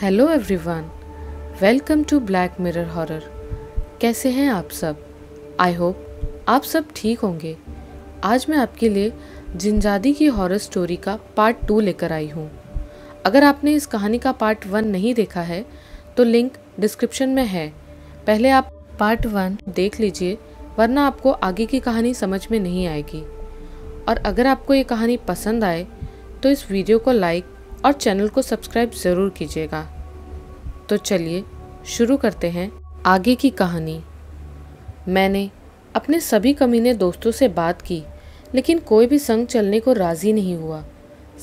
hello everyone welcome to Black Mirror horror कैसे हैं आप सब आई होप आप सब ठीक होंगे आज मैं आपके लिए जिनजादी की हॉरर स्टोरी का पार्ट टू लेकर आई हूँ अगर आपने इस कहानी का पार्ट वन नहीं देखा है तो लिंक डिस्क्रिप्शन में है पहले आप पार्ट वन देख लीजिए वरना आपको आगे की कहानी समझ में नहीं आएगी और अगर आपको ये कहानी पसंद आए तो इस वीडियो को लाइक और चैनल को सब्सक्राइब ज़रूर कीजिएगा तो चलिए शुरू करते हैं आगे की कहानी मैंने अपने सभी कमीने दोस्तों से बात की लेकिन कोई भी संग चलने को राज़ी नहीं हुआ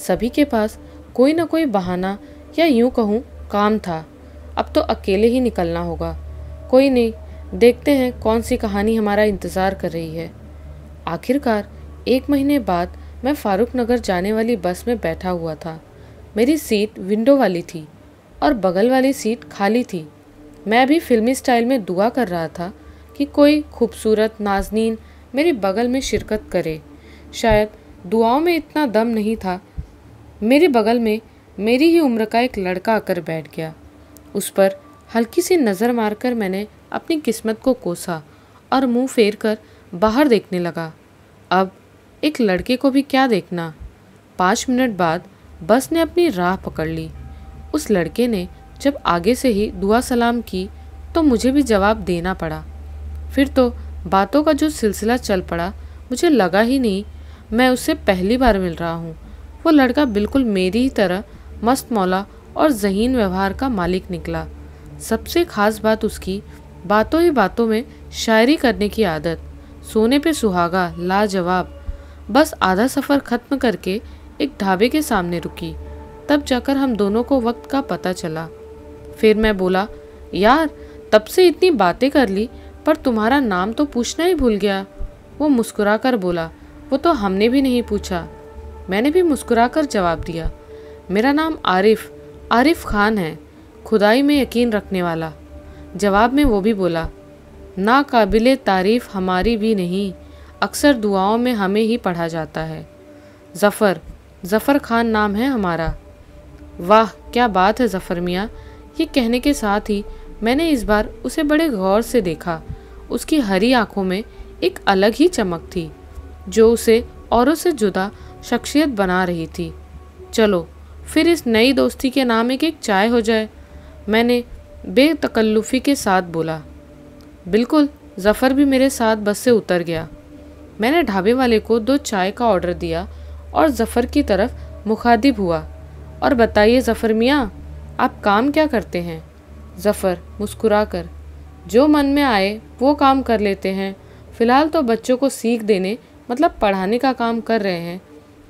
सभी के पास कोई ना कोई बहाना या यूं कहूँ काम था अब तो अकेले ही निकलना होगा कोई नहीं देखते हैं कौन सी कहानी हमारा इंतज़ार कर रही है आखिरकार एक महीने बाद मैं फारूक नगर जाने वाली बस में बैठा हुआ था मेरी सीट विंडो वाली थी और बगल वाली सीट खाली थी मैं भी फिल्मी स्टाइल में दुआ कर रहा था कि कोई खूबसूरत नाजनीन मेरे बगल में शिरकत करे शायद दुआओं में इतना दम नहीं था मेरे बगल में मेरी ही उम्र का एक लड़का आकर बैठ गया उस पर हल्की सी नज़र मारकर मैंने अपनी किस्मत को कोसा और मुंह फेर कर बाहर देखने लगा अब एक लड़के को भी क्या देखना पाँच मिनट बाद बस ने अपनी राह पकड़ ली उस लड़के ने जब आगे से ही दुआ सलाम की तो मुझे भी जवाब देना पड़ा फिर तो बातों का जो सिलसिला चल पड़ा मुझे लगा ही नहीं मैं उससे पहली बार मिल रहा हूँ वो लड़का बिल्कुल मेरी ही तरह मस्त मौला और जहीन व्यवहार का मालिक निकला सबसे खास बात उसकी बातों ही बातों में शायरी करने की आदत सोने पे सुहागा लाजवाब बस आधा सफ़र ख़त्म करके एक ढाबे के सामने रुकी तब जाकर हम दोनों को वक्त का पता चला फिर मैं बोला यार तब से इतनी बातें कर ली पर तुम्हारा नाम तो पूछना ही भूल गया वो मुस्कुरा कर बोला वो तो हमने भी नहीं पूछा मैंने भी मुस्कुरा कर जवाब दिया मेरा नाम आरिफ आरिफ खान है खुदाई में यकीन रखने वाला जवाब में वो भी बोला नाकाबिल तारीफ हमारी भी नहीं अक्सर दुआओं में हमें ही पढ़ा जाता है ज़फ़र ज़फ़र खान नाम है हमारा वाह क्या बात है ज़फ़र मियाँ ये कहने के साथ ही मैंने इस बार उसे बड़े गौर से देखा उसकी हरी आंखों में एक अलग ही चमक थी जो उसे औरों से जुदा शख्सियत बना रही थी चलो फिर इस नई दोस्ती के नाम एक एक चाय हो जाए मैंने बेतकल्लुफ़ी के साथ बोला बिल्कुल ज़फ़र भी मेरे साथ बस से उतर गया मैंने ढाबे वाले को दो चाय का ऑर्डर दिया और ज़फ़र की तरफ मुखातिब हुआ और बताइए ज़फ़र मियाँ आप काम क्या करते हैं ज़फ़र मुस्कुरा कर जो मन में आए वो काम कर लेते हैं फ़िलहाल तो बच्चों को सीख देने मतलब पढ़ाने का काम कर रहे हैं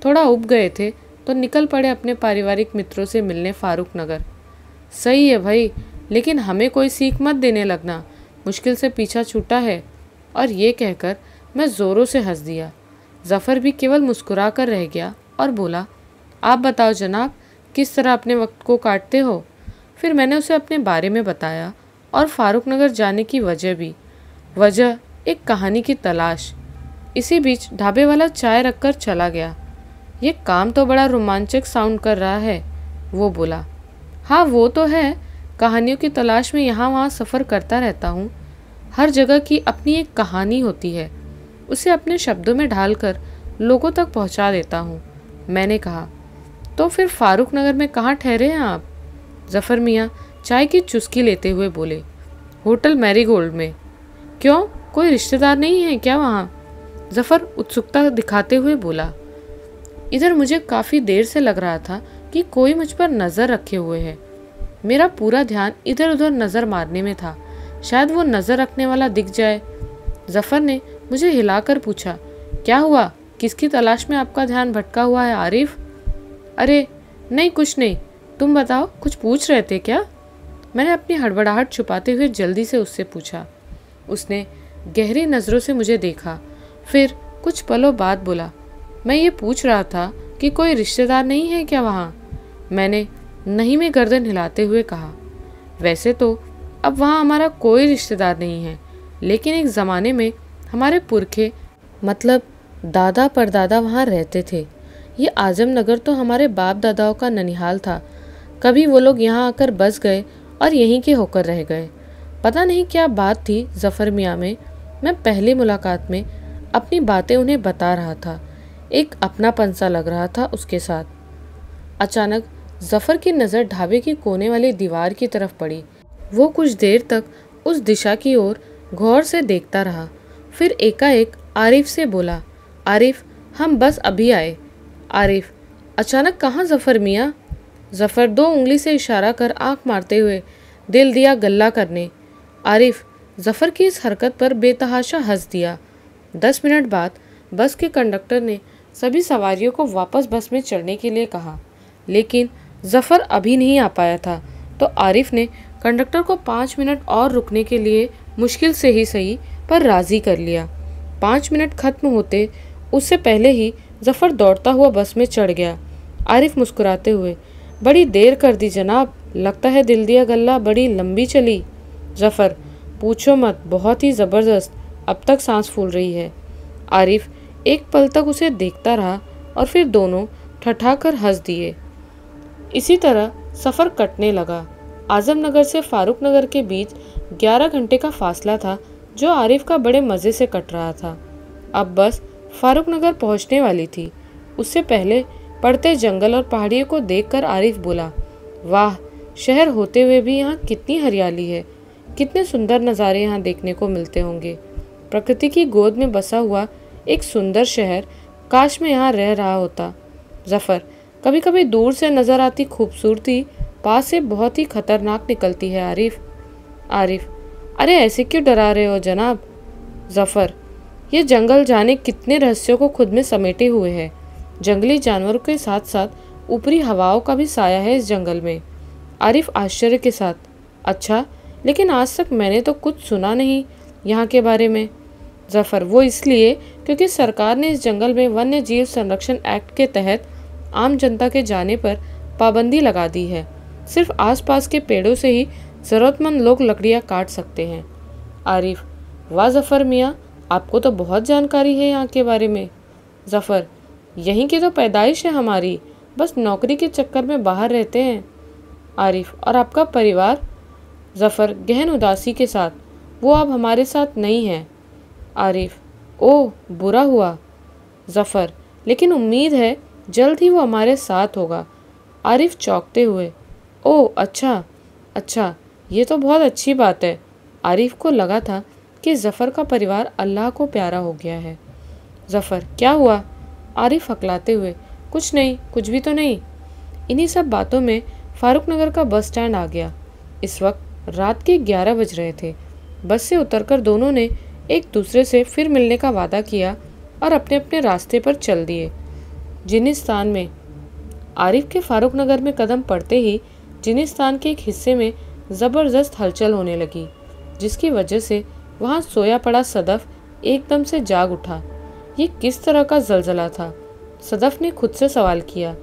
थोड़ा उब गए थे तो निकल पड़े अपने पारिवारिक मित्रों से मिलने फारूक नगर सही है भाई लेकिन हमें कोई सीख मत देने लगना मुश्किल से पीछा छूटा है और ये कहकर मैं ज़ोरों से हंस दिया जफ़र भी केवल मुस्कुरा कर रह गया और बोला आप बताओ जनाब किस तरह अपने वक्त को काटते हो फिर मैंने उसे अपने बारे में बताया और फारूक नगर जाने की वजह भी वजह एक कहानी की तलाश इसी बीच ढाबे वाला चाय रखकर चला गया ये काम तो बड़ा रोमांचक साउंड कर रहा है वो बोला हाँ वो तो है कहानियों की तलाश में यहाँ वहाँ सफ़र करता रहता हूँ हर जगह की अपनी एक कहानी होती है उसे अपने शब्दों में ढालकर लोगों तक पहुंचा देता हूँ मैंने कहा तो फिर फारूक नगर में कहाँ ठहरे हैं आप जफ़र मियाँ चाय की चुस्की लेते हुए बोले होटल मैरीगोल्ड में क्यों कोई रिश्तेदार नहीं है क्या वहाँ जफ़र उत्सुकता दिखाते हुए बोला इधर मुझे काफ़ी देर से लग रहा था कि कोई मुझ पर नज़र रखे हुए है मेरा पूरा ध्यान इधर उधर नज़र मारने में था शायद वो नज़र रखने वाला दिख जाए जफ़र ने मुझे हिलाकर पूछा क्या हुआ किसकी तलाश में आपका ध्यान भटका हुआ है आरिफ अरे नहीं कुछ नहीं तुम बताओ कुछ पूछ रहे थे क्या मैंने अपनी हड़बड़ाहट छुपाते हुए जल्दी से उससे पूछा उसने गहरी नज़रों से मुझे देखा फिर कुछ पलों बाद बोला मैं ये पूछ रहा था कि कोई रिश्तेदार नहीं है क्या वहाँ मैंने नहीं में गर्दन हिलाते हुए कहा वैसे तो अब वहाँ हमारा कोई रिश्तेदार नहीं है लेकिन एक ज़माने में हमारे पुरखे मतलब दादा परदादा वहाँ रहते थे ये आजम नगर तो हमारे बाप दादाओं का ननिहाल था कभी वो लोग यहाँ आकर बस गए और यहीं के होकर रह गए पता नहीं क्या बात थी जफ़र मियाँ में मैं पहली मुलाकात में अपनी बातें उन्हें बता रहा था एक अपना पंसा लग रहा था उसके साथ अचानक जफ़र की नज़र ढाबे की कोने वाली दीवार की तरफ पड़ी वो कुछ देर तक उस दिशा की ओर गौर से देखता रहा फिर एकाएक आरिफ से बोला आरिफ हम बस अभी आए आरिफ अचानक कहाँ जफ़र मियाँ जफ़र दो उंगली से इशारा कर आंख मारते हुए दिल दिया गल्ला करने आरिफ जफ़र की इस हरकत पर बेतहाशा हंस दिया दस मिनट बाद बस के कंडक्टर ने सभी सवारियों को वापस बस में चढ़ने के लिए कहा लेकिन जफ़र अभी नहीं आ पाया था तो आरिफ ने कंडक्टर को पाँच मिनट और रुकने के लिए मुश्किल से ही सही पर राज़ी कर लिया पाँच मिनट खत्म होते उससे पहले ही जफ़र दौड़ता हुआ बस में चढ़ गया आरिफ मुस्कुराते हुए बड़ी देर कर दी जनाब लगता है दिल दिया गल्ला बड़ी लंबी चली जफ़र पूछो मत बहुत ही ज़बरदस्त अब तक सांस फूल रही है आरिफ एक पल तक उसे देखता रहा और फिर दोनों ठठा कर हंस दिए इसी तरह सफ़र कटने लगा आज़म नगर से फारूक नगर के बीच 11 घंटे का फासला था जो आरिफ का बड़े मज़े से कट रहा था अब बस फारुक नगर पहुँचने वाली थी उससे पहले पड़ते जंगल और पहाड़ियों को देखकर आरिफ बोला वाह शहर होते हुए भी यहाँ कितनी हरियाली है कितने सुंदर नज़ारे यहाँ देखने को मिलते होंगे प्रकृति की गोद में बसा हुआ एक सुंदर शहर काश में यहाँ रह रहा होता जफ़र कभी कभी दूर से नज़र आती खूबसूरती पास से बहुत ही खतरनाक निकलती है आरिफ आरिफ अरे ऐसे क्यों डरा रहे हो जनाब ज़फ़र ये जंगल जाने कितने रहस्यों को खुद में समेटे हुए है जंगली जानवरों के साथ साथ ऊपरी हवाओं का भी साया है इस जंगल में आरिफ आश्चर्य के साथ अच्छा लेकिन आज तक मैंने तो कुछ सुना नहीं यहाँ के बारे में ज़फ़र वो इसलिए क्योंकि सरकार ने इस जंगल में वन्य जीव संरक्षण एक्ट के तहत आम जनता के जाने पर पाबंदी लगा दी है सिर्फ आसपास के पेड़ों से ही ज़रूरतमंद लोग लकड़ियाँ काट सकते हैं आरिफ वाह ज़फ़र मियाँ आपको तो बहुत जानकारी है यहाँ के बारे में ज़फ़र यहीं की तो पैदाइश है हमारी बस नौकरी के चक्कर में बाहर रहते हैं आरिफ और आपका परिवार ज़फ़र गहन उदासी के साथ वो अब हमारे साथ नहीं हैं आरिफ ओह बुरा हुआ ज़फ़र लेकिन उम्मीद है जल्द ही वो हमारे साथ होगा आरिफ चौंकते हुए ओह अच्छा अच्छा ये तो बहुत अच्छी बात है आरिफ को लगा था कि ज़फ़र का परिवार अल्लाह को प्यारा हो गया है ज़फ़र क्या हुआ आरिफ हकलाते हुए कुछ नहीं कुछ भी तो नहीं इन्हीं सब बातों में फारूक नगर का बस स्टैंड आ गया इस वक्त रात के ग्यारह बज रहे थे बस से उतरकर दोनों ने एक दूसरे से फिर मिलने का वादा किया और अपने अपने रास्ते पर चल दिए जिनिस्तान में आरिफ के फारूक नगर में कदम पड़ते ही जिनिस्तान के एक हिस्से में ज़बरदस्त हलचल होने लगी जिसकी वजह से वहाँ सोया पड़ा सदफ एकदम से जाग उठा ये किस तरह का जलजला था सदफ ने खुद से सवाल किया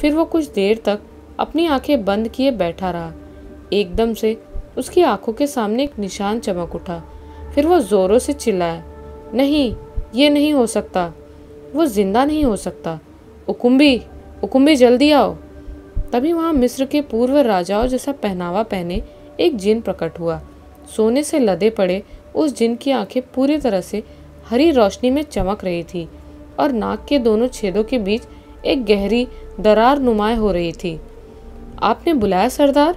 फिर वो कुछ देर तक अपनी आंखें बंद किए बैठा रहा एकदम से उसकी आंखों के सामने एक निशान चमक उठा फिर वो ज़ोरों से चिल्लाया नहीं ये नहीं हो सकता वो जिंदा नहीं हो सकता उकुम्बी उकुम्बी जल्दी आओ तभी वहाँ मिस्र के पूर्व राजाओं जैसा पहनावा पहने एक जिन प्रकट हुआ सोने से लदे पड़े उस जिन की आंखें पूरी तरह से हरी रोशनी में चमक रही थी और नाक के दोनों छेदों के बीच एक गहरी दरार नुमाए हो रही थी आपने बुलाया सरदार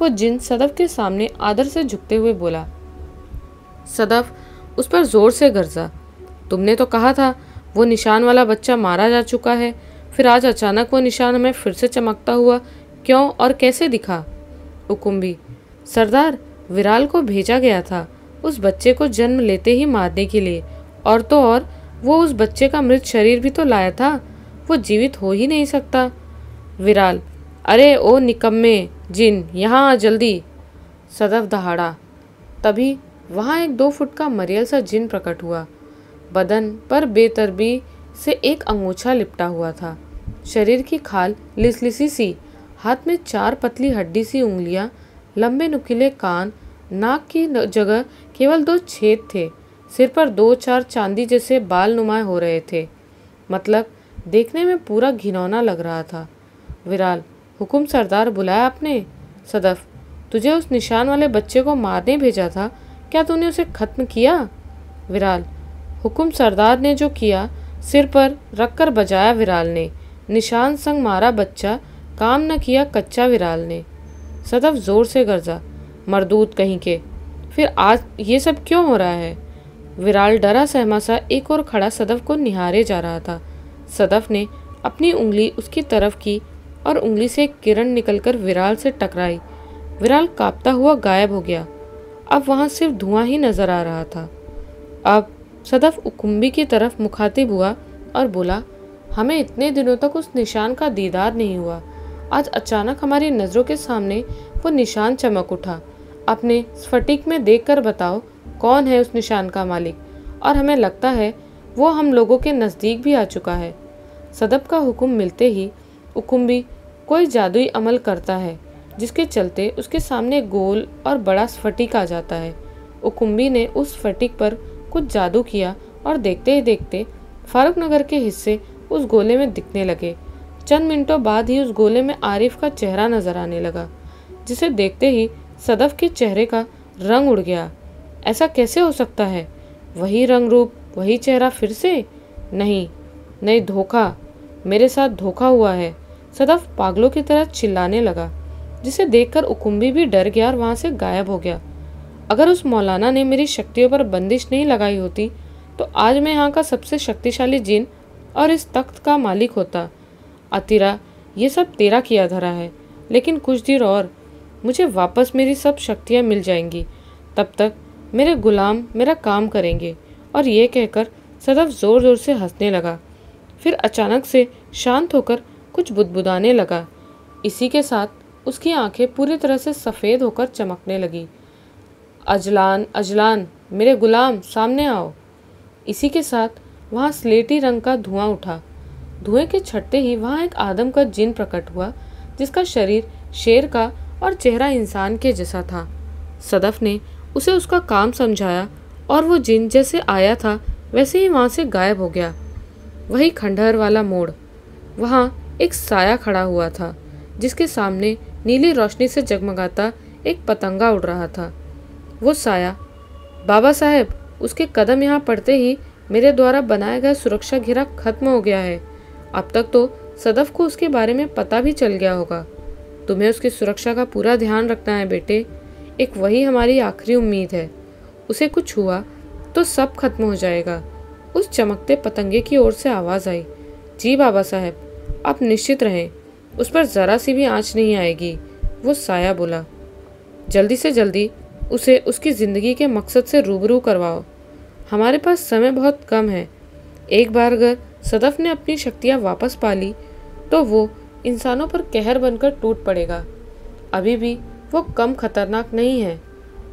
वो जिन सदफ के सामने आदर से झुकते हुए बोला सदफ उस पर जोर से गरजा तुमने तो कहा था वो निशान वाला बच्चा मारा जा चुका है फिर आज अचानक वो निशान हमें फिर से चमकता हुआ क्यों और कैसे दिखा हुकुम भी सरदार विराल को भेजा गया था उस बच्चे को जन्म लेते ही मारने के लिए और तो और वो उस बच्चे का मृत शरीर भी तो लाया था वो जीवित हो ही नहीं सकता विराल अरे ओ निकम्मे जिन यहाँ आ जल्दी सदफ दहाड़ा तभी वहाँ एक दो फुट का मरियल सा जिन प्रकट हुआ बदन पर बेतरबी से एक अंगूछा लिपटा हुआ था शरीर की खाल लिसलिसी सी हाथ में चार पतली हड्डी सी उंगलियां लंबे नुकीले कान नाक की जगह केवल दो छेद थे सिर पर दो चार चांदी जैसे बाल नुमाए हो रहे थे मतलब देखने में पूरा घिनौना लग रहा था विराल हुकुम सरदार बुलाया आपने सदफ तुझे उस निशान वाले बच्चे को मारने भेजा था क्या तूने उसे ख़त्म किया विराल हुकुम सरदार ने जो किया सिर पर रख कर बजाया विराल ने निशान संग मारा बच्चा काम न किया कच्चा विराल ने सदफ ज़ोर से गरजा मरदूत कहीं के फिर आज ये सब क्यों हो रहा है विराल डरा सहमा सा एक और खड़ा सदफ को निहारे जा रहा था सदफ ने अपनी उंगली उसकी तरफ की और उंगली से किरण निकलकर विराल से टकराई विराल कांपता हुआ गायब हो गया अब वहाँ सिर्फ धुआं ही नजर आ रहा था अब सदफ उकुम्बी की तरफ मुखातिब हुआ और बोला हमें इतने दिनों तक उस निशान का दीदार नहीं हुआ आज अचानक हमारी नज़रों के सामने वो निशान चमक उठा अपने स्फटिक में देख बताओ कौन है उस निशान का मालिक और हमें लगता है वो हम लोगों के नज़दीक भी आ चुका है सदब का हुक्म मिलते ही उकुम्बी कोई जादुई अमल करता है जिसके चलते उसके सामने गोल और बड़ा स्फटिक आ जाता है उकुम्बी ने उस स्फटिक पर कुछ जादू किया और देखते ही देखते फारुक नगर के हिस्से उस गोले में दिखने लगे चंद मिनटों बाद ही उस गोले में आरिफ का चेहरा नजर आने लगा जिसे देखते ही सदफ के चेहरे का रंग उड़ गया ऐसा कैसे हो सकता है वही रंग रूप वही चेहरा फिर से नहीं नहीं धोखा मेरे साथ धोखा हुआ है सदफ पागलों की तरह चिल्लाने लगा जिसे देखकर उकुम्बी भी डर गया और वहाँ से गायब हो गया अगर उस मौलाना ने मेरी शक्तियों पर बंदिश नहीं लगाई होती तो आज मैं यहाँ का सबसे शक्तिशाली जिन और इस तख्त का मालिक होता अतिरा ये सब तेरा किया धरा है लेकिन कुछ देर और मुझे वापस मेरी सब शक्तियाँ मिल जाएंगी तब तक मेरे गुलाम मेरा काम करेंगे और ये कहकर सदफ ज़ोर ज़ोर से हंसने लगा फिर अचानक से शांत होकर कुछ बुदबुदाने लगा इसी के साथ उसकी आंखें पूरी तरह से सफ़ेद होकर चमकने लगी अजलान अजलान मेरे गुलाम सामने आओ इसी के साथ वहाँ स्लेटी रंग का धुआं उठा धुएं के छटते ही वहाँ एक आदम का जिन प्रकट हुआ जिसका शरीर शेर का और चेहरा इंसान के जैसा था सदफ ने उसे उसका काम समझाया और वो जिन जैसे आया था वैसे ही वहाँ से गायब हो गया वही खंडहर वाला मोड़ वहाँ एक साया खड़ा हुआ था जिसके सामने नीली रोशनी से जगमगाता एक पतंगा उड़ रहा था वो साया बाबा साहेब उसके कदम यहाँ पड़ते ही मेरे द्वारा बनाया गया सुरक्षा घेरा खत्म हो गया है अब तक तो सदफ को उसके बारे में पता भी चल गया होगा तुम्हें उसकी सुरक्षा का पूरा ध्यान रखना है बेटे एक वही हमारी आखिरी उम्मीद है उसे कुछ हुआ तो सब खत्म हो जाएगा उस चमकते पतंगे की ओर से आवाज़ आई जी बाबा साहब आप निश्चित रहें उस पर ज़रा सी भी आँच नहीं आएगी वो साया बोला जल्दी से जल्दी उसे उसकी ज़िंदगी के मकसद से रूबरू करवाओ हमारे पास समय बहुत कम है एक बार अगर सदफ ने अपनी शक्तियाँ वापस पा ली तो वो इंसानों पर कहर बनकर टूट पड़ेगा अभी भी वो कम खतरनाक नहीं है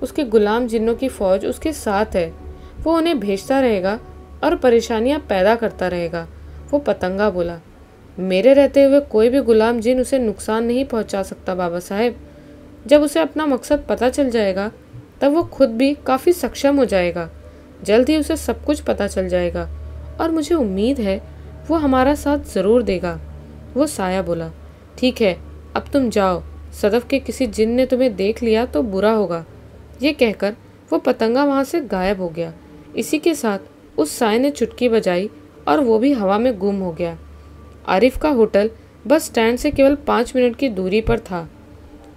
उसके गुलाम जिन्नों की फौज उसके साथ है वो उन्हें भेजता रहेगा और परेशानियाँ पैदा करता रहेगा वो पतंगा बोला मेरे रहते हुए कोई भी गुलाम जिन उसे नुकसान नहीं पहुंचा सकता बाबा साहेब जब उसे अपना मकसद पता चल जाएगा तब वो खुद भी काफ़ी सक्षम हो जाएगा जल्द ही उसे सब कुछ पता चल जाएगा और मुझे उम्मीद है वो हमारा साथ ज़रूर देगा वो साया बोला ठीक है अब तुम जाओ सदफ के किसी जिन ने तुम्हें देख लिया तो बुरा होगा ये कहकर वो पतंगा वहाँ से गायब हो गया इसी के साथ उस साय ने चुटकी बजाई और वो भी हवा में गुम हो गया आरिफ का होटल बस स्टैंड से केवल पाँच मिनट की दूरी पर था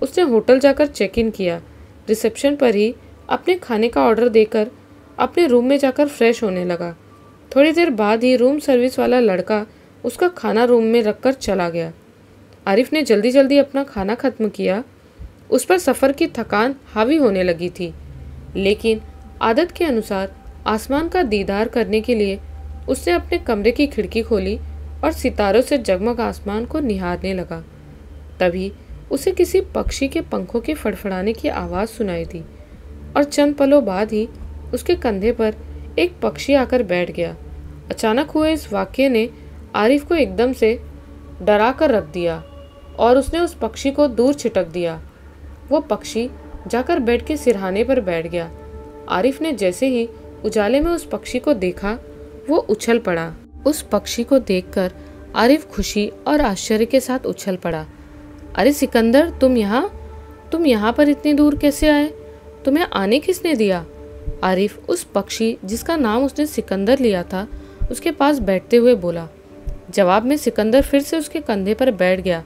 उसने होटल जाकर चेक इन किया रिसेप्शन पर ही अपने खाने का ऑर्डर देकर अपने रूम में जाकर फ्रेश होने लगा थोड़ी देर बाद ही रूम सर्विस वाला लड़का उसका खाना रूम में रखकर चला गया आरिफ ने जल्दी जल्दी अपना खाना ख़त्म किया उस पर सफ़र की थकान हावी होने लगी थी लेकिन आदत के अनुसार आसमान का दीदार करने के लिए उसने अपने कमरे की खिड़की खोली और सितारों से जगमग आसमान को निहारने लगा तभी उसे किसी पक्षी के पंखों के फड़फड़ाने की आवाज़ सुनाई दी और चंद पलों बाद ही उसके कंधे पर एक पक्षी आकर बैठ गया अचानक हुए इस वाक्य ने आरिफ को एकदम से डरा कर रख दिया और उसने उस पक्षी को दूर छिटक दिया वो पक्षी जाकर बेड के सिरहाने पर बैठ गया आरिफ ने जैसे ही उजाले में उस पक्षी को देखा वो उछल पड़ा उस पक्षी को देखकर आरिफ खुशी और आश्चर्य के साथ उछल पड़ा अरे सिकंदर तुम यहाँ तुम यहाँ पर इतनी दूर कैसे आए तुम्हें आने किसने दिया आरिफ उस पक्षी जिसका नाम उसने सिकंदर लिया था उसके पास बैठते हुए बोला जवाब में सिकंदर फिर से उसके कंधे पर बैठ गया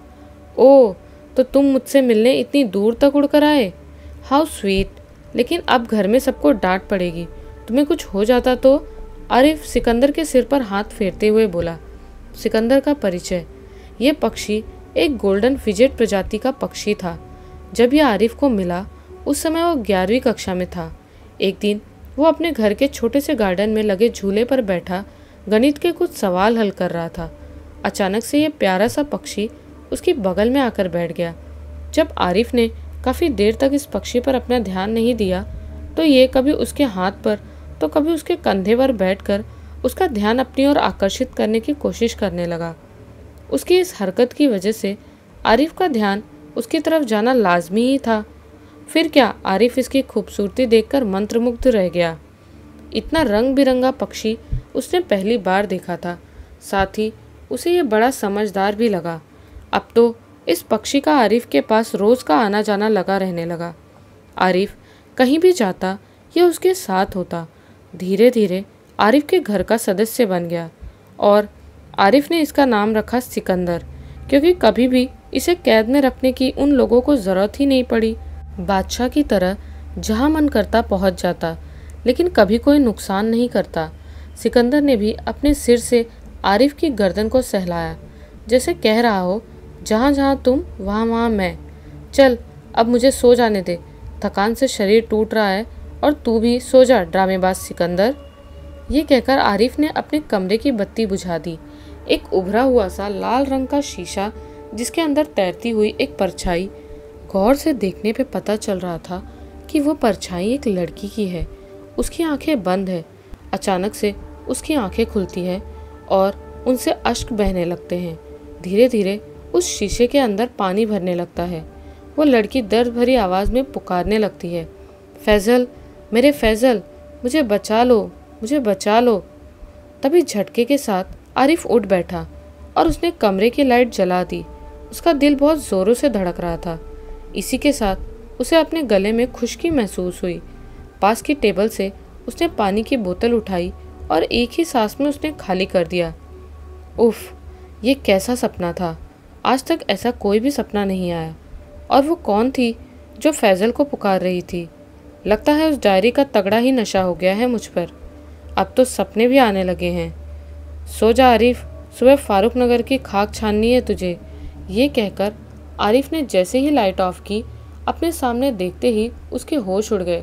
ओ तो तुम मुझसे मिलने इतनी दूर तक उड़कर आए हाउ स्वीट लेकिन अब घर में सबको डांट पड़ेगी तुम्हें कुछ हो जाता तो आरिफ सिकंदर के सिर पर हाथ फेरते हुए बोला सिकंदर का परिचय यह पक्षी एक गोल्डन फिजेट प्रजाति का पक्षी था जब यह आरिफ को मिला उस समय वह ग्यारहवीं कक्षा में था एक दिन वो अपने घर के छोटे से गार्डन में लगे झूले पर बैठा गणित के कुछ सवाल हल कर रहा था अचानक से यह प्यारा सा पक्षी उसकी बगल में आकर बैठ गया जब आरिफ ने काफ़ी देर तक इस पक्षी पर अपना ध्यान नहीं दिया तो ये कभी उसके हाथ पर तो कभी उसके कंधे पर बैठकर उसका ध्यान अपनी ओर आकर्षित करने की कोशिश करने लगा उसकी इस हरकत की वजह से आरिफ का ध्यान उसकी तरफ जाना लाजमी ही था फिर क्या आरिफ इसकी खूबसूरती देखकर मंत्रमुग्ध रह गया इतना रंग बिरंगा पक्षी उसने पहली बार देखा था साथ ही उसे यह बड़ा समझदार भी लगा अब तो इस पक्षी का आरिफ के पास रोज़ का आना जाना लगा रहने लगा आरिफ कहीं भी जाता यह उसके साथ होता धीरे धीरे आरिफ के घर का सदस्य बन गया और आरिफ ने इसका नाम रखा सिकंदर क्योंकि कभी भी इसे कैद में रखने की उन लोगों को ज़रूरत ही नहीं पड़ी बादशाह की तरह जहाँ मन करता पहुँच जाता लेकिन कभी कोई नुकसान नहीं करता सिकंदर ने भी अपने सिर से आरिफ की गर्दन को सहलाया जैसे कह रहा हो जहाँ जहाँ तुम वहाँ वहाँ मैं चल अब मुझे सो जाने दे थकान से शरीर टूट रहा है और तू भी सो जा ड्रामेबाज सिकंदर ये कहकर आरिफ ने अपने कमरे की बत्ती बुझा दी एक उभरा हुआ सा लाल रंग का शीशा जिसके अंदर तैरती हुई एक परछाई गौर से देखने पे पता चल रहा था कि वो परछाई एक लड़की की है उसकी आंखें बंद है अचानक से उसकी आंखें खुलती हैं और उनसे अश्क बहने लगते हैं धीरे धीरे उस शीशे के अंदर पानी भरने लगता है वो लड़की दर्द भरी आवाज़ में पुकारने लगती है फैज़ल मेरे फैज़ल मुझे बचा लो मुझे बचा लो तभी झटके के साथ आरिफ उठ बैठा और उसने कमरे की लाइट जला दी उसका दिल बहुत ज़ोरों से धड़क रहा था इसी के साथ उसे अपने गले में खुशकी महसूस हुई पास की टेबल से उसने पानी की बोतल उठाई और एक ही सांस में उसने खाली कर दिया उफ ये कैसा सपना था आज तक ऐसा कोई भी सपना नहीं आया और वो कौन थी जो फैज़ल को पुकार रही थी लगता है उस डायरी का तगड़ा ही नशा हो गया है मुझ पर अब तो सपने भी आने लगे हैं सो जा आरिफ सुबह फारूक नगर की खाक छाननी है तुझे ये कहकर आरिफ ने जैसे ही लाइट ऑफ की अपने सामने देखते ही उसके होश उड़ गए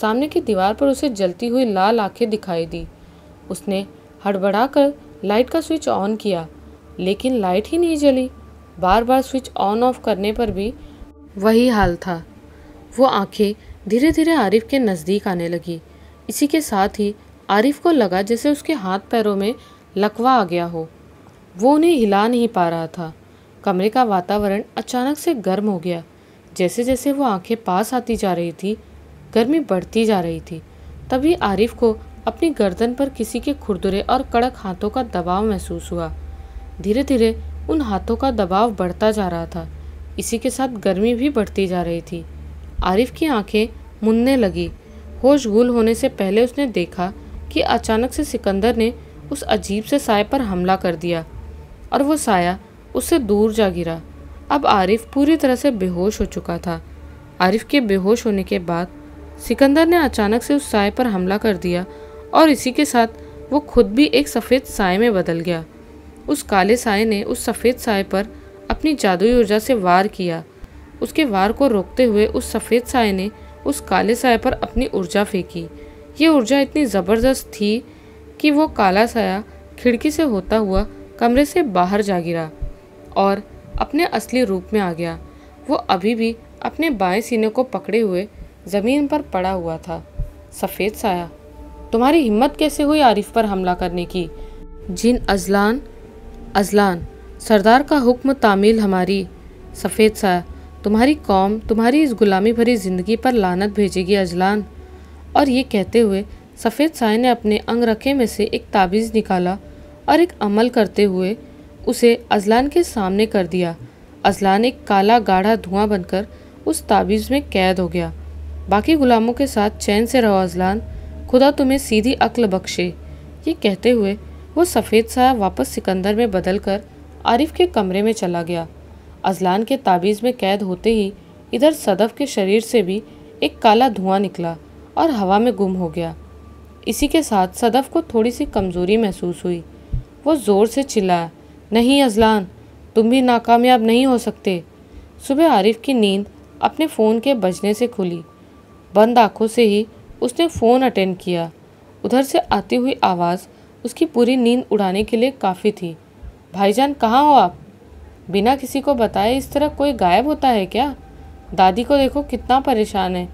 सामने की दीवार पर उसे जलती हुई लाल आंखें दिखाई दी उसने हड़बड़ाकर लाइट का स्विच ऑन किया लेकिन लाइट ही नहीं जली बार बार स्विच ऑन ऑफ करने पर भी वही हाल था वो आंखें धीरे धीरे आरिफ के नज़दीक आने लगी इसी के साथ ही आरिफ को लगा जैसे उसके हाथ पैरों में लकवा आ गया हो वो उन्हें हिला नहीं पा रहा था कमरे का वातावरण अचानक से गर्म हो गया जैसे जैसे वो आंखें पास आती जा रही थी गर्मी बढ़ती जा रही थी तभी आरिफ को अपनी गर्दन पर किसी के खुरदुरे और कड़क हाथों का दबाव महसूस हुआ धीरे धीरे उन हाथों का दबाव बढ़ता जा रहा था इसी के साथ गर्मी भी बढ़ती जा रही थी आरिफ की आंखें मुन्ने लगी होश गुल होने से पहले उसने देखा कि अचानक से सिकंदर ने उस अजीब से साय पर हमला कर दिया और वो साया उससे दूर जा गिरा अब आरिफ पूरी तरह से बेहोश हो चुका था आरिफ के बेहोश होने के बाद सिकंदर ने अचानक से उस साय पर हमला कर दिया और इसी के साथ वो खुद भी एक सफ़ेद साय में बदल गया उस काले साय ने उस सफ़ेद साय पर अपनी जादुई ऊर्जा से वार किया उसके वार को रोकते हुए उस सफ़ेद साय ने उस काले साय पर अपनी ऊर्जा फेंकी ये ऊर्जा इतनी ज़बरदस्त थी कि वो काला साया खिड़की से होता हुआ कमरे से बाहर जा गिरा और अपने असली रूप में आ गया वो अभी भी अपने बाएं सीने को पकड़े हुए ज़मीन पर पड़ा हुआ था सफ़ेद साया तुम्हारी हिम्मत कैसे हुई आरिफ पर हमला करने की जिन अजलान अजलान सरदार का हुक्म तामील हमारी सफ़ेद सा तुम्हारी कौम तुम्हारी इस गुलामी भरी ज़िंदगी पर लानत भेजेगी अजलान और ये कहते हुए सफ़ेद साय ने अपने अंग रखे में से एक ताबीज़ निकाला और एक अमल करते हुए उसे अजलान के सामने कर दिया अजलान एक काला गाढ़ा धुआं बनकर उस ताबीज़ में कैद हो गया बाकी गुलामों के साथ चैन से रहो अजलान खुदा तुम्हें सीधी अक्ल बख्शे ये कहते हुए वो सफ़ेद साया वापस सिकंदर में बदल कर आरिफ के कमरे में चला गया अजलान के ताबीज़ में कैद होते ही इधर सदफ के शरीर से भी एक काला धुआं निकला और हवा में गुम हो गया इसी के साथ सदफ को थोड़ी सी कमज़ोरी महसूस हुई वो ज़ोर से चिल्लाया नहीं अजलान तुम भी नाकामयाब नहीं हो सकते सुबह आरिफ की नींद अपने फ़ोन के बजने से खुली बंद आँखों से ही उसने फ़ोन अटेंड किया उधर से आती हुई आवाज़ उसकी पूरी नींद उड़ाने के लिए काफ़ी थी भाईजान कहाँ हो आप बिना किसी को बताए इस तरह कोई गायब होता है क्या दादी को देखो कितना परेशान है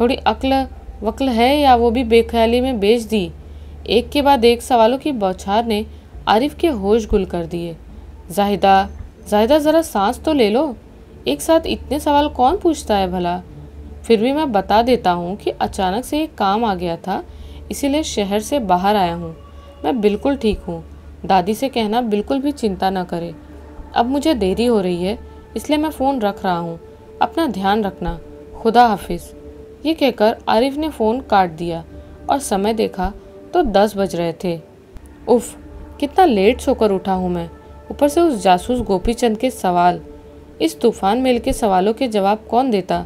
थोड़ी अक्ल वक्ल है या वो भी बेख्याली में बेच दी एक के बाद एक सवालों की बौछार ने आरिफ के होश गुल कर दिए जाहिदा जाहिदा ज़रा सांस तो ले लो एक साथ इतने सवाल कौन पूछता है भला फिर भी मैं बता देता हूँ कि अचानक से ये काम आ गया था इसीलिए शहर से बाहर आया हूँ मैं बिल्कुल ठीक हूँ दादी से कहना बिल्कुल भी चिंता ना करे अब मुझे देरी हो रही है इसलिए मैं फ़ोन रख रहा हूँ अपना ध्यान रखना खुदा हाफिज ये कहकर आरिफ ने फ़ोन काट दिया और समय देखा तो दस बज रहे थे उफ कितना लेट सोकर उठा हूँ मैं ऊपर से उस जासूस गोपी चंद के सवाल इस तूफान मेल के सवालों के जवाब कौन देता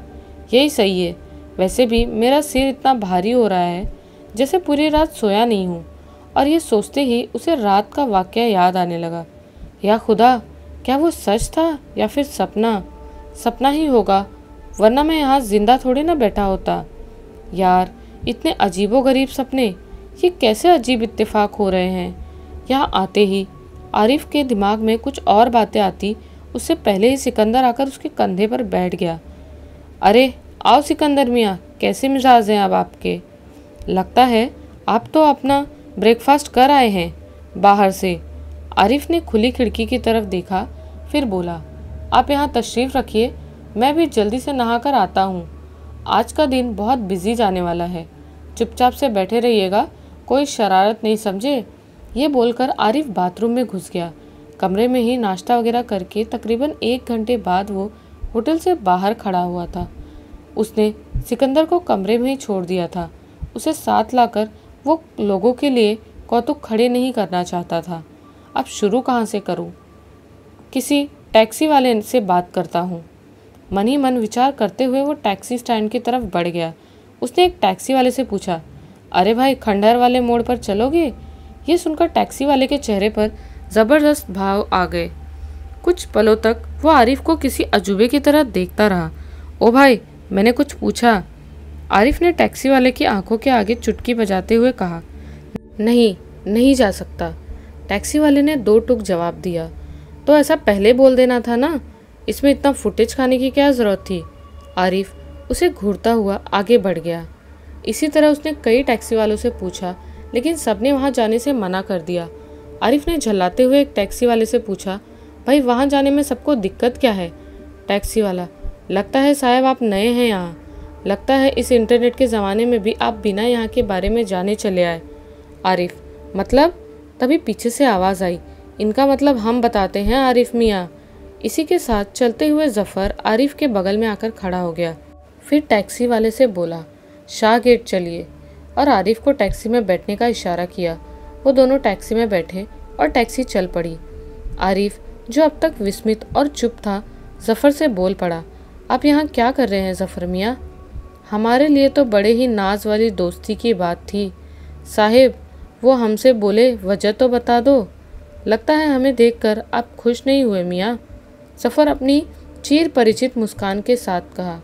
यही सही है वैसे भी मेरा सिर इतना भारी हो रहा है जैसे पूरी रात सोया नहीं हूँ और ये सोचते ही उसे रात का वाक्य याद आने लगा या खुदा क्या वो सच था या फिर सपना सपना ही होगा वरना मैं यहाँ ज़िंदा थोड़े ना बैठा होता यार इतने अजीबो गरीब सपने ये कैसे अजीब इत्तेफाक हो रहे हैं यहाँ आते ही आरिफ के दिमाग में कुछ और बातें आती उससे पहले ही सिकंदर आकर उसके कंधे पर बैठ गया अरे आओ सिकंदर मियाँ कैसे मिजाज हैं अब आपके लगता है आप तो अपना ब्रेकफास्ट कर आए हैं बाहर से आरिफ ने खुली खिड़की की तरफ देखा फिर बोला आप यहाँ तशरीफ़ रखिए मैं भी जल्दी से नहा कर आता हूँ आज का दिन बहुत बिजी जाने वाला है चुपचाप से बैठे रहिएगा कोई शरारत नहीं समझे ये बोलकर आरिफ बाथरूम में घुस गया कमरे में ही नाश्ता वगैरह करके तकरीबन एक घंटे बाद वो होटल से बाहर खड़ा हुआ था उसने सिकंदर को कमरे में ही छोड़ दिया था उसे साथ लाकर वो लोगों के लिए कौतुक खड़े नहीं करना चाहता था अब शुरू कहाँ से करूँ किसी टैक्सी वाले से बात करता हूँ मन ही मन विचार करते हुए वो टैक्सी स्टैंड की तरफ बढ़ गया उसने एक टैक्सी वाले से पूछा अरे भाई खंडहर वाले मोड़ पर चलोगे ये सुनकर टैक्सी वाले के चेहरे पर ज़बरदस्त भाव आ गए कुछ पलों तक वो आरिफ को किसी अजूबे की तरह देखता रहा ओ भाई मैंने कुछ पूछा आरिफ ने टैक्सी वाले की आंखों के आगे चुटकी बजाते हुए कहा नहीं नहीं जा सकता टैक्सी वाले ने दो टुक जवाब दिया तो ऐसा पहले बोल देना था ना इसमें इतना फुटेज खाने की क्या ज़रूरत थी आरिफ उसे घूरता हुआ आगे बढ़ गया इसी तरह उसने कई टैक्सी वालों से पूछा लेकिन सबने वहाँ जाने से मना कर दिया आरिफ ने झल्लाते हुए एक टैक्सी वाले से पूछा भाई वहाँ जाने में सबको दिक्कत क्या है टैक्सी वाला लगता है साहब आप नए हैं यहाँ लगता है इस इंटरनेट के ज़माने में भी आप बिना यहाँ के बारे में जाने चले आए आरिफ मतलब तभी पीछे से आवाज़ आई इनका मतलब हम बताते हैं आरिफ मियाँ इसी के साथ चलते हुए जफ़र आरिफ के बगल में आकर खड़ा हो गया फिर टैक्सी वाले से बोला शाह गेट चलिए और आरिफ को टैक्सी में बैठने का इशारा किया वो दोनों टैक्सी में बैठे और टैक्सी चल पड़ी आरिफ जो अब तक विस्मित और चुप था जफर से बोल पड़ा आप यहाँ क्या कर रहे हैं जफर मियाँ हमारे लिए तो बड़े ही नाज वाली दोस्ती की बात थी साहेब वो हमसे बोले वजह तो बता दो लगता है हमें देखकर आप खुश नहीं हुए मियाँ सफ़र अपनी चीर परिचित मुस्कान के साथ कहा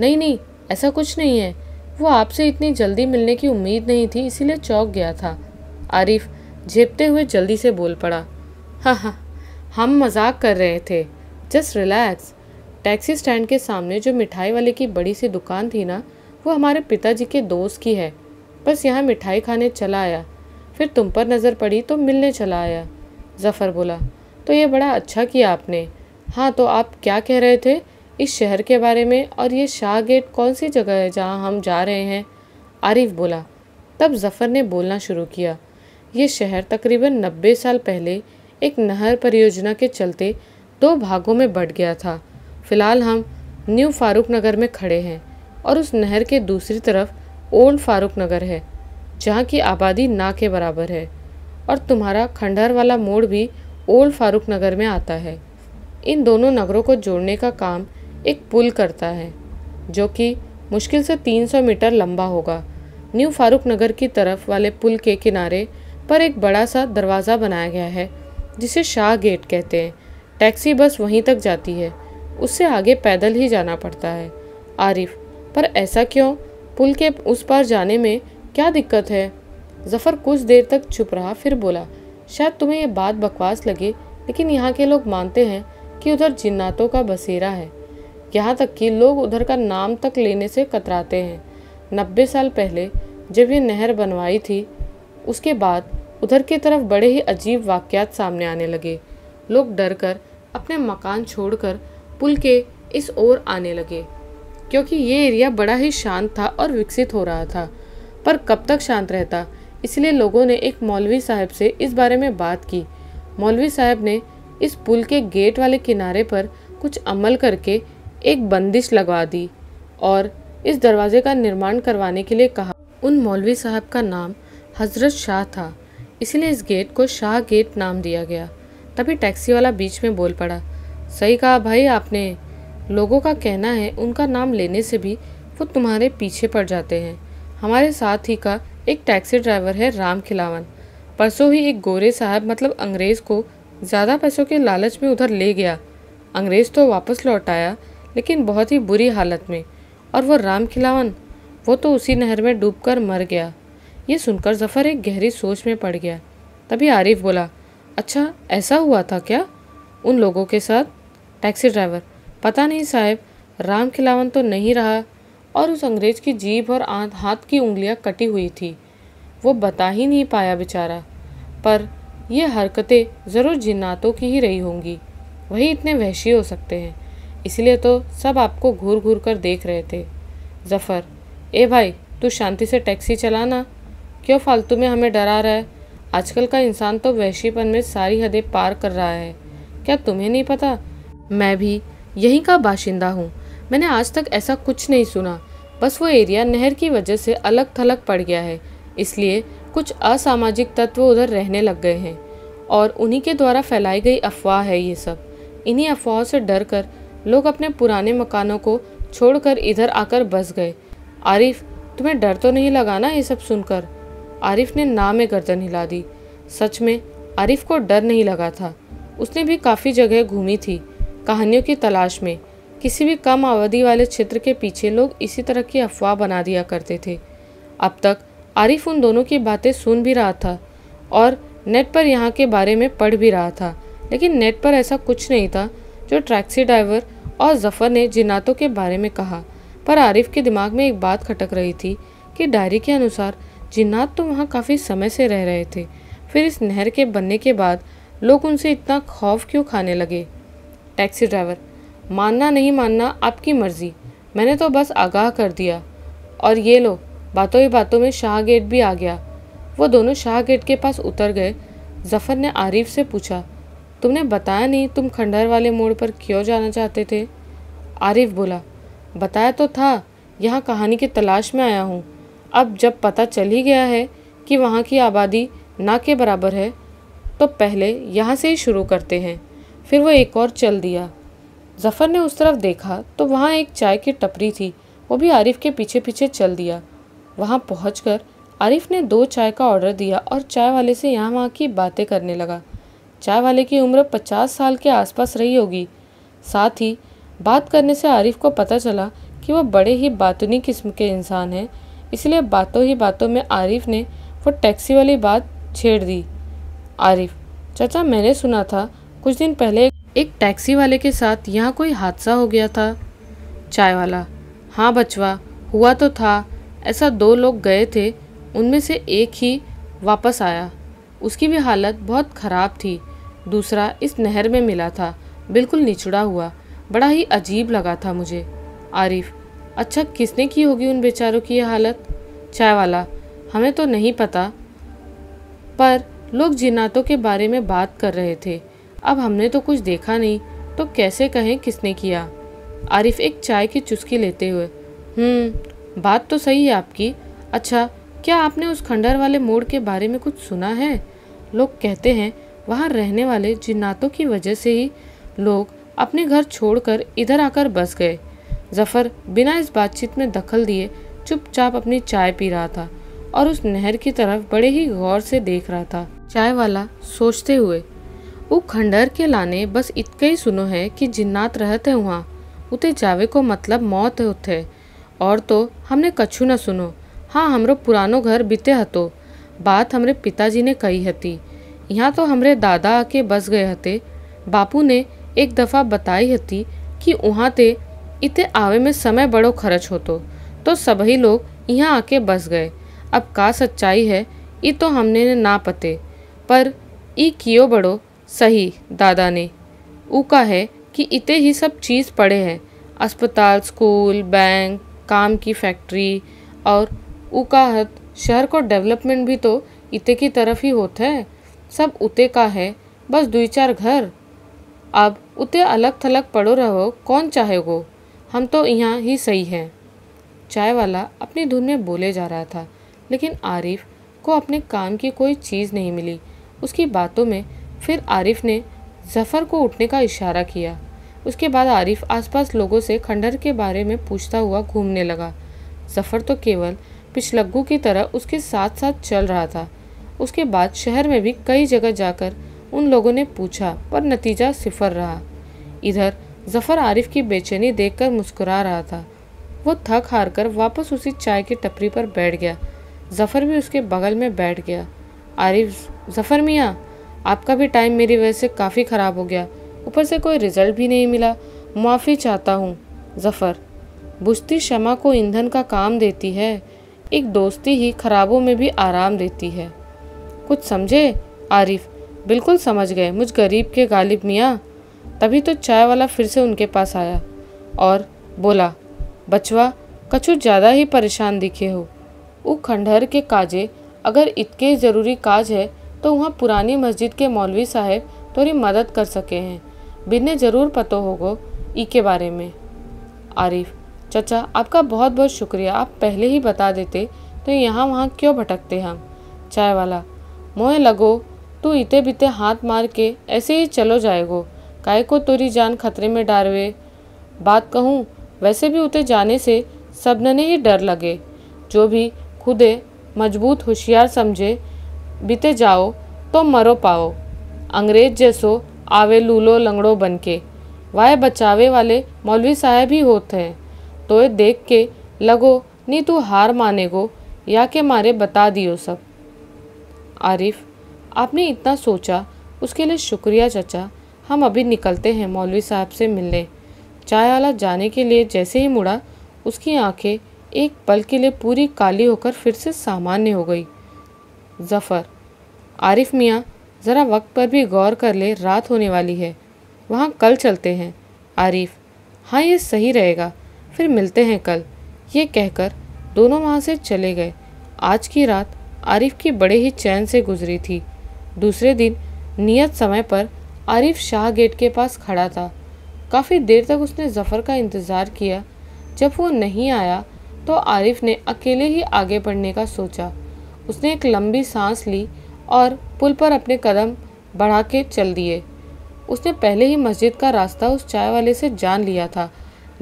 नहीं नहीं ऐसा कुछ नहीं है वो आपसे इतनी जल्दी मिलने की उम्मीद नहीं थी इसीलिए चौक गया था आरिफ झेपते हुए जल्दी से बोल पड़ा हाँ हाँ हम मजाक कर रहे थे जस्ट रिलैक्स टैक्सी स्टैंड के सामने जो मिठाई वाले की बड़ी सी दुकान थी ना वो हमारे पिताजी के दोस्त की है बस यहाँ मिठाई खाने चला आया फिर तुम पर नज़र पड़ी तो मिलने चला आया जफ़र बोला तो ये बड़ा अच्छा किया आपने हाँ तो आप क्या कह रहे थे इस शहर के बारे में और ये शाह गेट कौन सी जगह है जहाँ हम जा रहे हैं आरिफ बोला तब जफ़र ने बोलना शुरू किया ये शहर तकरीबन नब्बे साल पहले एक नहर परियोजना के चलते दो भागों में बढ़ गया था फिलहाल हम न्यू फारूक नगर में खड़े हैं और उस नहर के दूसरी तरफ ओल्ड फारूक नगर है जहाँ की आबादी ना के बराबर है और तुम्हारा खंडहर वाला मोड़ भी ओल्ड फारूक नगर में आता है इन दोनों नगरों को जोड़ने का काम एक पुल करता है जो कि मुश्किल से 300 मीटर लंबा होगा न्यू फारूक नगर की तरफ वाले पुल के किनारे पर एक बड़ा सा दरवाज़ा बनाया गया है जिसे शाह गेट कहते हैं टैक्सी बस वहीं तक जाती है उससे आगे पैदल ही जाना पड़ता है आरिफ पर ऐसा क्यों पुल के उस पार जाने में क्या दिक्कत है जफ़र कुछ देर तक चुप रहा फिर बोला शायद तुम्हें यह बात बकवास लगे लेकिन यहाँ के लोग मानते हैं कि उधर जिन्नातों का बसेरा है यहाँ तक कि लोग उधर का नाम तक लेने से कतराते हैं नब्बे साल पहले जब ये नहर बनवाई थी उसके बाद उधर की तरफ बड़े ही अजीब वाक्यात सामने आने लगे लोग डर कर अपने मकान छोड़कर पुल के इस ओर आने लगे क्योंकि ये एरिया बड़ा ही शांत था और विकसित हो रहा था पर कब तक शांत रहता इसलिए लोगों ने एक मौलवी साहब से इस बारे में बात की मौलवी साहब ने इस पुल के गेट वाले किनारे पर कुछ अमल करके एक बंदिश लगवा दी और इस दरवाजे का निर्माण करवाने के लिए कहा उन मौलवी साहब का नाम हजरत शाह था इसलिए इस गेट को शाह गेट नाम दिया गया तभी टैक्सी वाला बीच में बोल पड़ा सही कहा भाई आपने लोगों का कहना है उनका नाम लेने से भी वो तुम्हारे पीछे पड़ जाते हैं हमारे साथ ही का एक टैक्सी ड्राइवर है राम खिलावन परसों ही एक गोरे साहब मतलब अंग्रेज़ को ज़्यादा पैसों के लालच में उधर ले गया अंग्रेज़ तो वापस लौट आया लेकिन बहुत ही बुरी हालत में और वो राम खिलावन वो तो उसी नहर में डूबकर मर गया ये सुनकर जफ़र एक गहरी सोच में पड़ गया तभी आरिफ बोला अच्छा ऐसा हुआ था क्या उन लोगों के साथ टैक्सी ड्राइवर पता नहीं साहब राम खिलावन तो नहीं रहा और उस अंग्रेज की जीभ और हाथ की उंगलियां कटी हुई थी वो बता ही नहीं पाया बेचारा पर ये हरकतें ज़रूर जिन्नातों की ही रही होंगी वही इतने वहशी हो सकते हैं इसलिए तो सब आपको घूर घूर कर देख रहे थे जफ़र ए भाई तू शांति से टैक्सी चलाना क्यों फालतू में हमें डरा रहा है आजकल का इंसान तो वहशीपन में सारी हदें पार कर रहा है क्या तुम्हें नहीं पता मैं भी यहीं का बाशिंदा हूँ मैंने आज तक ऐसा कुछ नहीं सुना बस वो एरिया नहर की वजह से अलग थलग पड़ गया है इसलिए कुछ असामाजिक तत्व उधर रहने लग गए हैं और उन्हीं के द्वारा फैलाई गई अफवाह है ये सब इन्हीं अफवाहों से डर कर लोग अपने पुराने मकानों को छोड़कर इधर आकर बस गए आरिफ तुम्हें डर तो नहीं लगा ना ये सब सुनकर आरिफ ने ना में गर्दन हिला दी सच में आरिफ को डर नहीं लगा था उसने भी काफ़ी जगह घूमी थी कहानियों की तलाश में किसी भी कम अवधि वाले क्षेत्र के पीछे लोग इसी तरह की अफवाह बना दिया करते थे अब तक आरिफ उन दोनों की बातें सुन भी रहा था और नेट पर यहाँ के बारे में पढ़ भी रहा था लेकिन नेट पर ऐसा कुछ नहीं था जो टैक्सी ड्राइवर और जफ़र ने जिनातों के बारे में कहा पर आरिफ के दिमाग में एक बात खटक रही थी कि डायरी के अनुसार जिन्नात तो वहाँ काफ़ी समय से रह रहे थे फिर इस नहर के बनने के बाद लोग उनसे इतना खौफ क्यों खाने लगे टैक्सी ड्राइवर मानना नहीं मानना आपकी मर्जी मैंने तो बस आगाह कर दिया और ये लो बातों ही बातों में शाह गेट भी आ गया वो दोनों शाह गेट के पास उतर गए जफ़र ने आरिफ से पूछा तुमने बताया नहीं तुम खंडहर वाले मोड़ पर क्यों जाना चाहते थे आरिफ बोला बताया तो था यहाँ कहानी की तलाश में आया हूँ अब जब पता चल ही गया है कि वहाँ की आबादी ना के बराबर है तो पहले यहाँ से ही शुरू करते हैं फिर वो एक और चल दिया जफ़र ने उस तरफ देखा तो वहाँ एक चाय की टपरी थी वो भी आरिफ के पीछे पीछे चल दिया वहाँ पहुँच आरिफ ने दो चाय का ऑर्डर दिया और चाय वाले से यहाँ वहाँ की बातें करने लगा चाय वाले की उम्र पचास साल के आसपास रही होगी साथ ही बात करने से आरिफ को पता चला कि वह बड़े ही बातूनी किस्म के इंसान हैं इसलिए बातों ही बातों में आरिफ ने वो टैक्सी वाली बात छेड़ दी आरिफ चाचा मैंने सुना था कुछ दिन पहले एक टैक्सी वाले के साथ यहाँ कोई हादसा हो गया था चाय वाला हाँ बचवा हुआ तो था ऐसा दो लोग गए थे उनमें से एक ही वापस आया उसकी भी हालत बहुत ख़राब थी दूसरा इस नहर में मिला था बिल्कुल निचड़ा हुआ बड़ा ही अजीब लगा था मुझे आरिफ अच्छा किसने की होगी उन बेचारों की यह हालत चाय वाला हमें तो नहीं पता पर लोग जिन्नातों के बारे में बात कर रहे थे अब हमने तो कुछ देखा नहीं तो कैसे कहें किसने किया आरिफ एक चाय की चुस्की लेते हुए हम्म बात तो सही है आपकी अच्छा क्या आपने उस खंडर वाले मोड़ के बारे में कुछ सुना है लोग कहते हैं वहाँ रहने वाले जिन्नातों की वजह से ही लोग अपने घर छोड़कर इधर आकर बस गए जफ़र बिना इस बातचीत में दखल दिए चुपचाप अपनी चाय पी रहा था और उस नहर की तरफ बड़े ही गौर से देख रहा था चाय वाला सोचते हुए वो खंडर के लाने बस इतके ही सुनो है कि जिन्नात रहते वहाँ उते जावे को मतलब मौत होते और तो हमने कछु न सुनो हाँ हमरो पुरानो घर बीते हतो बात हमरे पिताजी ने कही हती यहाँ तो हमरे दादा आके बस गए हते बापू ने एक दफ़ा बताई हती कि वहाँ ते इतने आवे में समय बड़ो खर्च हो तो सभी लोग यहाँ आके बस गए अब का सच्चाई है ये तो हमने ना पते पर ई कियो बड़ो सही दादा ने ऊ का है कि इतने ही सब चीज़ पड़े हैं अस्पताल स्कूल बैंक काम की फैक्ट्री और ऊका हद शहर को डेवलपमेंट भी तो इते की तरफ ही होता है सब उते का है बस दुई चार घर अब उते अलग थलग पड़ो रहो कौन चाहेगो हम तो यहाँ ही सही हैं चाय वाला अपनी धुन में बोले जा रहा था लेकिन आरिफ को अपने काम की कोई चीज़ नहीं मिली उसकी बातों में फिर आरिफ ने जफ़र को उठने का इशारा किया उसके बाद आरिफ आसपास लोगों से खंडर के बारे में पूछता हुआ घूमने लगा जफ़र तो केवल पिछलग्गू की तरह उसके साथ साथ चल रहा था उसके बाद शहर में भी कई जगह जाकर उन लोगों ने पूछा पर नतीजा सिफर रहा इधर जफ़र आरिफ की बेचैनी देखकर मुस्कुरा रहा था वो थक हार कर वापस उसी चाय की टपरी पर बैठ गया जफ़र भी उसके बगल में बैठ गया आरिफ जफ़र मियाँ आपका भी टाइम मेरी वजह से काफ़ी ख़राब हो गया ऊपर से कोई रिजल्ट भी नहीं मिला माफ़ी चाहता हूँ जफ़र बुझती शमा को ईंधन का काम देती है एक दोस्ती ही खराबों में भी आराम देती है कुछ समझे आरिफ बिल्कुल समझ गए मुझ गरीब के गालिब मियाँ तभी तो चाय वाला फिर से उनके पास आया और बोला बचवा कछु ज़्यादा ही परेशान दिखे हो वो खंडहर के काजे अगर इतके ज़रूरी काज है तो वहाँ पुरानी मस्जिद के मौलवी साहेब थोड़ी मदद कर सके हैं बिन्ने ज़रूर पतो होगो ई के बारे में आरिफ चचा आपका बहुत बहुत शुक्रिया आप पहले ही बता देते तो यहाँ वहाँ क्यों भटकते हम चाय वाला मोह लगो तू इते बीते हाथ मार के ऐसे ही चलो जाएगा काय को तोरी जान खतरे में डारवे बात कहूँ वैसे भी उते जाने से सबने ने ही डर लगे जो भी खुदे मजबूत होशियार समझे बीते जाओ तो मरो पाओ अंग्रेज जैसो आवे लूलो लंगड़ो बन के वाय बचावे वाले मौलवी साहब ही होते हैं तो ये देख के लगो नी तू हार मानेगो या के मारे बता दियो सब आरिफ आपने इतना सोचा उसके लिए शुक्रिया चचा हम अभी निकलते हैं मौलवी साहब से मिलने चाय वाला जाने के लिए जैसे ही मुड़ा उसकी आंखें एक पल के लिए पूरी काली होकर फिर से सामान्य हो गई जफ़र आरिफ मियाँ ज़रा वक्त पर भी गौर कर ले रात होने वाली है वहाँ कल चलते हैं आरिफ हाँ ये सही रहेगा फिर मिलते हैं कल ये कहकर दोनों वहाँ से चले गए आज की रात आरिफ की बड़े ही चैन से गुजरी थी दूसरे दिन नियत समय पर आरिफ शाह गेट के पास खड़ा था काफ़ी देर तक उसने जफ़र का इंतज़ार किया जब वो नहीं आया तो आरिफ ने अकेले ही आगे बढ़ने का सोचा उसने एक लंबी सांस ली और पुल पर अपने कदम बढ़ा के चल दिए उसने पहले ही मस्जिद का रास्ता उस चाय वाले से जान लिया था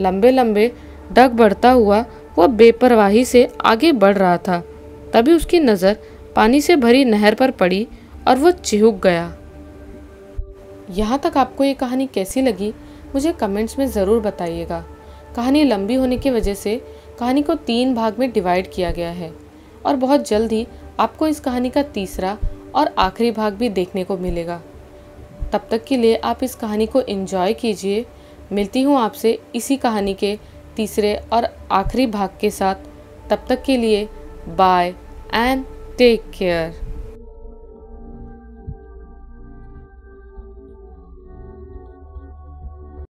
लंबे लंबे डग बढ़ता हुआ वह बेपरवाही से आगे बढ़ रहा था तभी उसकी नज़र पानी से भरी नहर पर पड़ी और वह चिहुक गया यहाँ तक आपको ये कहानी कैसी लगी मुझे कमेंट्स में ज़रूर बताइएगा कहानी लंबी होने की वजह से कहानी को तीन भाग में डिवाइड किया गया है और बहुत जल्द ही आपको इस कहानी का तीसरा और आखिरी भाग भी देखने को मिलेगा तब तक के लिए आप इस कहानी को एंजॉय कीजिए मिलती हूँ आपसे इसी कहानी के तीसरे और आखिरी भाग के साथ तब तक के लिए बाय एंड टेक केयर